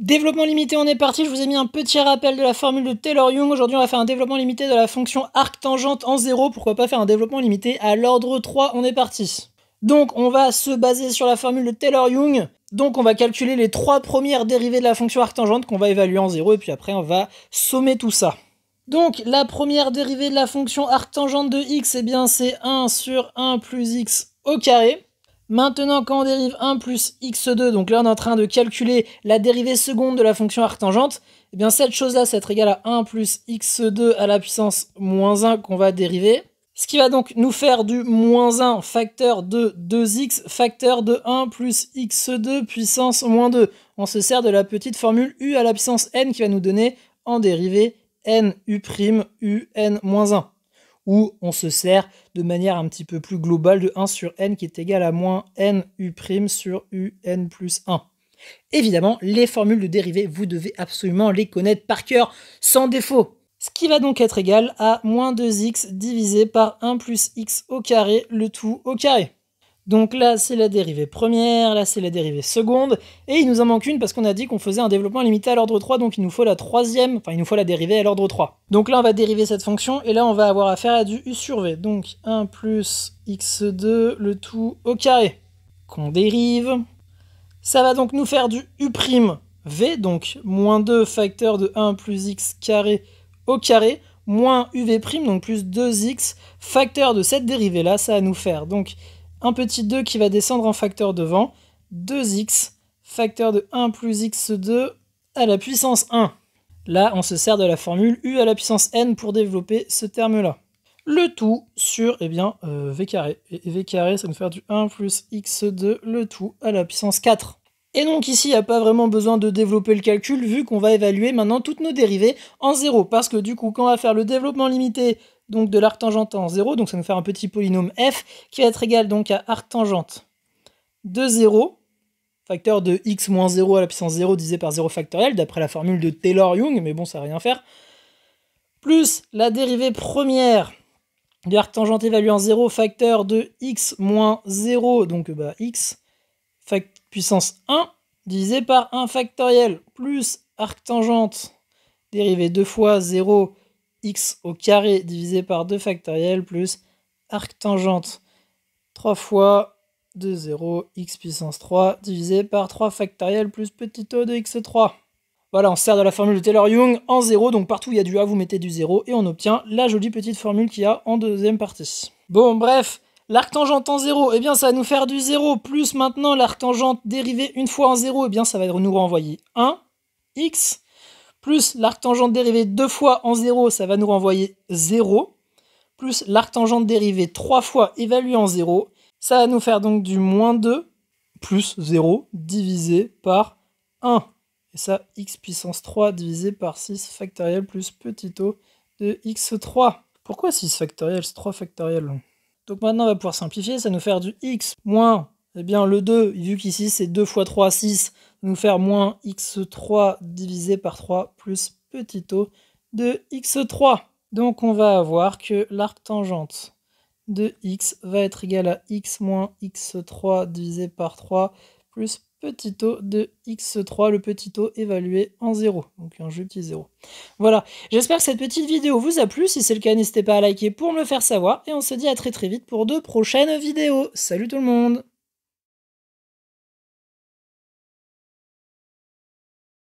Développement limité, on est parti. Je vous ai mis un petit rappel de la formule de Taylor-Young. Aujourd'hui, on va faire un développement limité de la fonction arc tangente en 0. Pourquoi pas faire un développement limité à l'ordre 3 On est parti. Donc, on va se baser sur la formule de Taylor-Young. Donc, on va calculer les trois premières dérivées de la fonction arc tangente qu'on va évaluer en 0. Et puis après, on va sommer tout ça. Donc, la première dérivée de la fonction arc tangente de x, eh bien, c'est 1 sur 1 plus x au carré. Maintenant, quand on dérive 1 plus x2, donc là on est en train de calculer la dérivée seconde de la fonction arctangente, et eh bien cette chose-là, ça va être égal à 1 plus x2 à la puissance moins 1 qu'on va dériver. Ce qui va donc nous faire du moins 1 facteur de 2x facteur de 1 plus x2 puissance moins 2. On se sert de la petite formule u à la puissance n qui va nous donner en dérivée n u', u n moins 1 où on se sert de manière un petit peu plus globale de 1 sur n qui est égal à moins n u' sur u n plus 1. Évidemment, les formules de dérivés, vous devez absolument les connaître par cœur, sans défaut. Ce qui va donc être égal à moins 2x divisé par 1 plus x au carré, le tout au carré. Donc là, c'est la dérivée première, là, c'est la dérivée seconde, et il nous en manque une parce qu'on a dit qu'on faisait un développement limité à l'ordre 3, donc il nous faut la troisième, enfin, il nous faut la dérivée à l'ordre 3. Donc là, on va dériver cette fonction, et là, on va avoir affaire à du u sur v. Donc 1 plus x2, le tout au carré, qu'on dérive. Ça va donc nous faire du u' v, donc moins 2 facteur de 1 plus x carré au carré, moins uv', donc plus 2x facteur de cette dérivée-là, ça va nous faire donc un petit 2 qui va descendre en facteur devant, 2x, facteur de 1 plus x2 à la puissance 1. Là, on se sert de la formule u à la puissance n pour développer ce terme-là. Le tout sur eh bien, euh, v carré. Et v carré, ça nous fait du 1 plus x2, le tout à la puissance 4. Et donc ici, il n'y a pas vraiment besoin de développer le calcul vu qu'on va évaluer maintenant toutes nos dérivées en 0, Parce que du coup, quand on va faire le développement limité donc de l'arc-tangente en 0, donc ça nous fait un petit polynôme f qui va être égal donc à arc-tangente de 0, facteur de x moins 0 à la puissance 0 divisé par 0 factoriel, d'après la formule de Taylor-Young, mais bon, ça va rien faire, plus la dérivée première de l'arc tangente évaluée en 0 facteur de x moins 0, donc bah, x puissance 1 divisé par 1 factoriel, plus arc tangente dérivée 2 fois 0 x au carré divisé par 2 factoriel plus arc tangente 3 fois 2 0 x puissance 3 divisé par 3 factoriel plus petit o de x3. Voilà, on sert de la formule de Taylor-Young en 0, donc partout il y a du a, vous mettez du 0 et on obtient la jolie petite formule qu'il y a en deuxième partie. Bon, bref, l'arc tangente en 0, eh bien ça va nous faire du 0, plus maintenant l'arc tangente dérivée une fois en 0, eh bien ça va nous renvoyer 1, x, plus l'arc-tangente dérivé 2 fois en 0, ça va nous renvoyer 0, plus l'arc-tangente dérivé 3 fois évalué en 0, ça va nous faire donc du moins 2 plus 0 divisé par 1. Et ça, x puissance 3 divisé par 6 factoriel plus petit o de x3. Pourquoi 6 factoriel C'est 3 factoriel. Donc maintenant, on va pouvoir simplifier, ça va nous faire du x moins eh bien, le 2, vu qu'ici c'est 2 fois 3, 6, nous faire moins x3 divisé par 3 plus petit o de x3. Donc on va avoir que l'arc tangente de x va être égal à x moins x3 divisé par 3 plus petit o de x3, le petit o évalué en 0. Donc un jeu petit 0. Voilà, j'espère que cette petite vidéo vous a plu. Si c'est le cas, n'hésitez pas à liker pour me le faire savoir. Et on se dit à très très vite pour de prochaines vidéos. Salut tout le monde